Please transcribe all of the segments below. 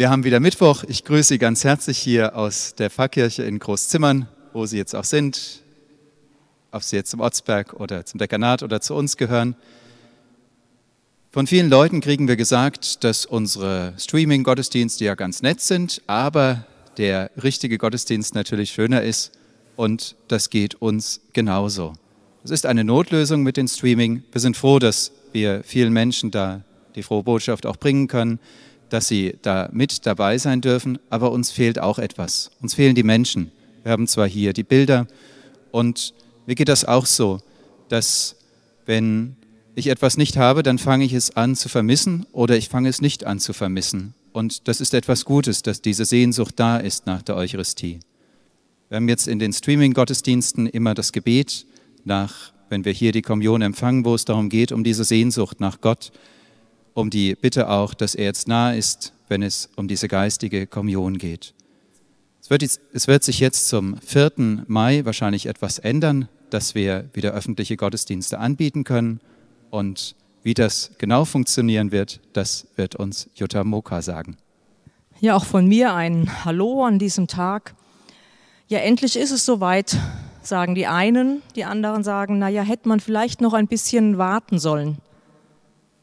Wir haben wieder Mittwoch. Ich grüße Sie ganz herzlich hier aus der Pfarrkirche in Großzimmern, wo Sie jetzt auch sind, ob Sie jetzt zum Ortsberg oder zum Dekanat oder zu uns gehören. Von vielen Leuten kriegen wir gesagt, dass unsere Streaming-Gottesdienste ja ganz nett sind, aber der richtige Gottesdienst natürlich schöner ist und das geht uns genauso. Es ist eine Notlösung mit dem Streaming. Wir sind froh, dass wir vielen Menschen da die frohe Botschaft auch bringen können dass sie da mit dabei sein dürfen, aber uns fehlt auch etwas. Uns fehlen die Menschen. Wir haben zwar hier die Bilder und mir geht das auch so, dass wenn ich etwas nicht habe, dann fange ich es an zu vermissen oder ich fange es nicht an zu vermissen. Und das ist etwas Gutes, dass diese Sehnsucht da ist nach der Eucharistie. Wir haben jetzt in den Streaming-Gottesdiensten immer das Gebet nach, wenn wir hier die Kommunion empfangen, wo es darum geht, um diese Sehnsucht nach Gott, um die Bitte auch, dass er jetzt nahe ist, wenn es um diese geistige Kommunion geht. Es wird, jetzt, es wird sich jetzt zum 4. Mai wahrscheinlich etwas ändern, dass wir wieder öffentliche Gottesdienste anbieten können. Und wie das genau funktionieren wird, das wird uns Jutta Moka sagen. Ja, auch von mir ein Hallo an diesem Tag. Ja, endlich ist es soweit, sagen die einen. Die anderen sagen, naja, hätte man vielleicht noch ein bisschen warten sollen.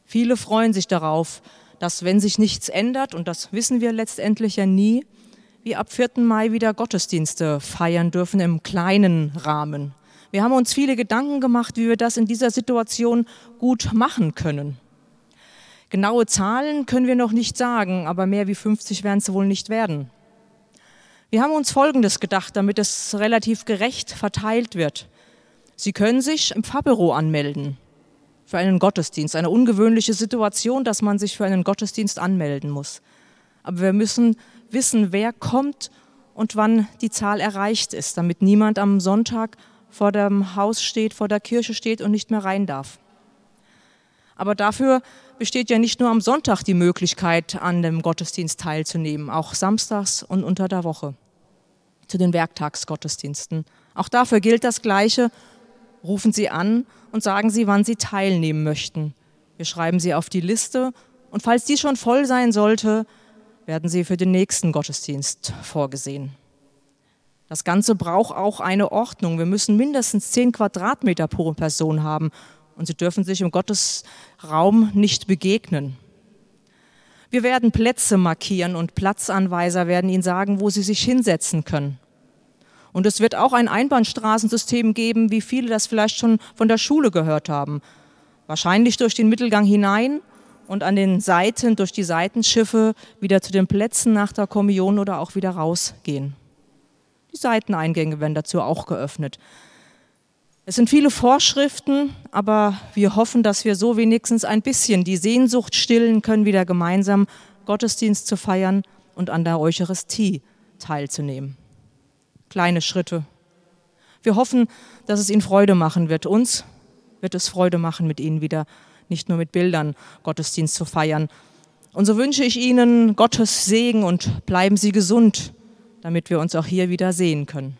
Viele freuen sich darauf, dass wenn sich nichts ändert, und das wissen wir letztendlich ja nie, wir ab 4. Mai wieder Gottesdienste feiern dürfen im kleinen Rahmen. Wir haben uns viele Gedanken gemacht, wie wir das in dieser Situation gut machen können. Genaue Zahlen können wir noch nicht sagen, aber mehr wie 50 werden es wohl nicht werden. Wir haben uns Folgendes gedacht, damit es relativ gerecht verteilt wird. Sie können sich im Fahrbüro anmelden für einen Gottesdienst. Eine ungewöhnliche Situation, dass man sich für einen Gottesdienst anmelden muss. Aber wir müssen wissen, wer kommt und wann die Zahl erreicht ist, damit niemand am Sonntag vor dem Haus steht, vor der Kirche steht und nicht mehr rein darf. Aber dafür besteht ja nicht nur am Sonntag die Möglichkeit, an dem Gottesdienst teilzunehmen, auch samstags und unter der Woche zu den Werktagsgottesdiensten. Auch dafür gilt das Gleiche rufen Sie an und sagen Sie, wann Sie teilnehmen möchten. Wir schreiben Sie auf die Liste und falls die schon voll sein sollte, werden Sie für den nächsten Gottesdienst vorgesehen. Das Ganze braucht auch eine Ordnung. Wir müssen mindestens 10 Quadratmeter pro Person haben und Sie dürfen sich im Gottesraum nicht begegnen. Wir werden Plätze markieren und Platzanweiser werden Ihnen sagen, wo Sie sich hinsetzen können. Und es wird auch ein Einbahnstraßensystem geben, wie viele das vielleicht schon von der Schule gehört haben. Wahrscheinlich durch den Mittelgang hinein und an den Seiten, durch die Seitenschiffe, wieder zu den Plätzen nach der Kommunion oder auch wieder rausgehen. Die Seiteneingänge werden dazu auch geöffnet. Es sind viele Vorschriften, aber wir hoffen, dass wir so wenigstens ein bisschen die Sehnsucht stillen können, wieder gemeinsam Gottesdienst zu feiern und an der Eucharistie teilzunehmen kleine Schritte. Wir hoffen, dass es Ihnen Freude machen wird. Uns wird es Freude machen, mit Ihnen wieder nicht nur mit Bildern Gottesdienst zu feiern. Und so wünsche ich Ihnen Gottes Segen und bleiben Sie gesund, damit wir uns auch hier wieder sehen können.